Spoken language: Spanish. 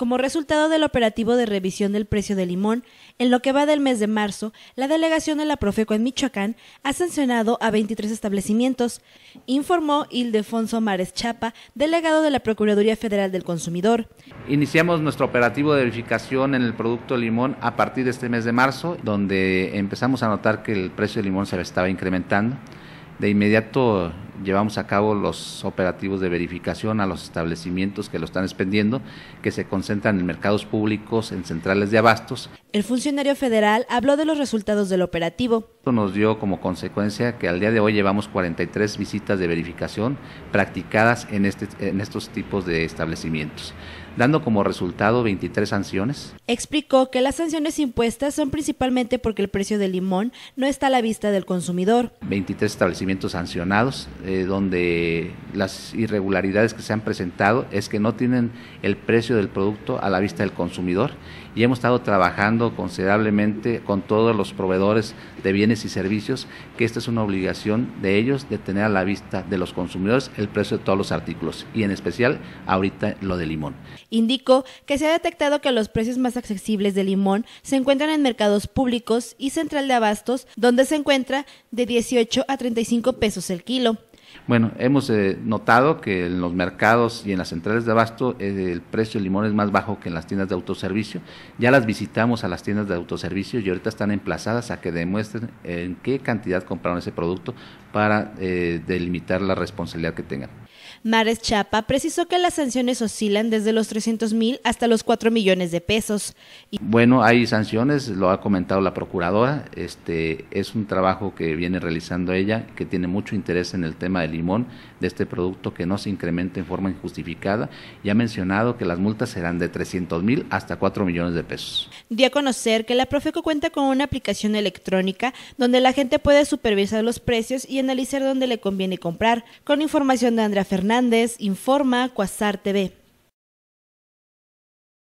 Como resultado del operativo de revisión del precio del limón, en lo que va del mes de marzo, la delegación de la Profeco en Michoacán ha sancionado a 23 establecimientos, informó Ildefonso Mares Chapa, delegado de la Procuraduría Federal del Consumidor. Iniciamos nuestro operativo de verificación en el producto limón a partir de este mes de marzo, donde empezamos a notar que el precio del limón se estaba incrementando. De inmediato llevamos a cabo los operativos de verificación a los establecimientos que lo están expendiendo, que se concentran en mercados públicos, en centrales de abastos. El funcionario federal habló de los resultados del operativo. Esto nos dio como consecuencia que al día de hoy llevamos 43 visitas de verificación practicadas en, este, en estos tipos de establecimientos, dando como resultado 23 sanciones. Explicó que las sanciones impuestas son principalmente porque el precio del limón no está a la vista del consumidor. 23 establecimientos sancionados, eh, donde las irregularidades que se han presentado es que no tienen el precio del producto a la vista del consumidor y hemos estado trabajando considerablemente con todos los proveedores de bienes y servicios que esta es una obligación de ellos de tener a la vista de los consumidores el precio de todos los artículos y en especial ahorita lo de limón. Indicó que se ha detectado que los precios más accesibles de limón se encuentran en mercados públicos y central de abastos donde se encuentra de 18 a 35 pesos el kilo. Bueno, hemos eh, notado que en los mercados y en las centrales de abasto eh, el precio del limón es más bajo que en las tiendas de autoservicio. Ya las visitamos a las tiendas de autoservicio y ahorita están emplazadas a que demuestren en qué cantidad compraron ese producto para eh, delimitar la responsabilidad que tengan. Mares Chapa precisó que las sanciones oscilan desde los 300 mil hasta los 4 millones de pesos. Bueno, hay sanciones, lo ha comentado la procuradora, este es un trabajo que viene realizando ella, que tiene mucho interés en el tema del limón, de este producto que no se incrementa en forma injustificada, y ha mencionado que las multas serán de 300 mil hasta 4 millones de pesos. Di a conocer que la Profeco cuenta con una aplicación electrónica donde la gente puede supervisar los precios y analizar dónde le conviene comprar, con información de Andrea Fernández. Hernández, informa Cuasar TV.